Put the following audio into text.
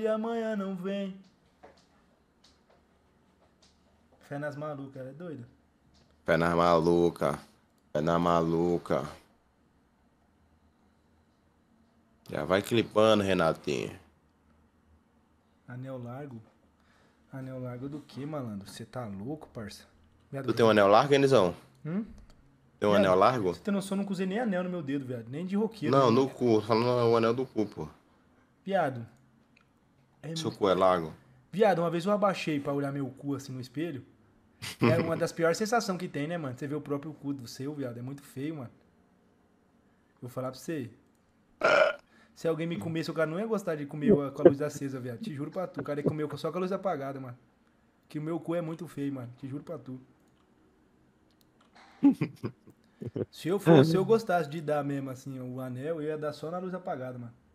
e amanhã não vem. Fé nas malucas, é doida. Fé nas maluca. Fé na maluca. Já vai clipando, Renatinho. Anel largo? Anel largo do que, malandro? Você tá louco, parça? tu tem um anel largo, Enizão? Hum? Tem um anel largo? Você tem noção, eu não usei nem anel no meu dedo, velho. Nem de roqueiro. Não, né? no cu. Falando o anel do cu, pô. Viado, é Seu cu é largo? Viado, uma vez eu abaixei pra olhar meu cu assim no espelho. É uma das piores sensações que tem, né, mano? Você vê o próprio cu do seu, viado. É muito feio, mano. Vou falar pra você. Se alguém me comer, seu cara não ia gostar de comer com a luz acesa, viado. Te juro pra tu. O cara ia comer só com a luz apagada, mano. Que o meu cu é muito feio, mano. Te juro pra tu. Se eu fosse, se eu gostasse de dar mesmo assim o anel, eu ia dar só na luz apagada, mano.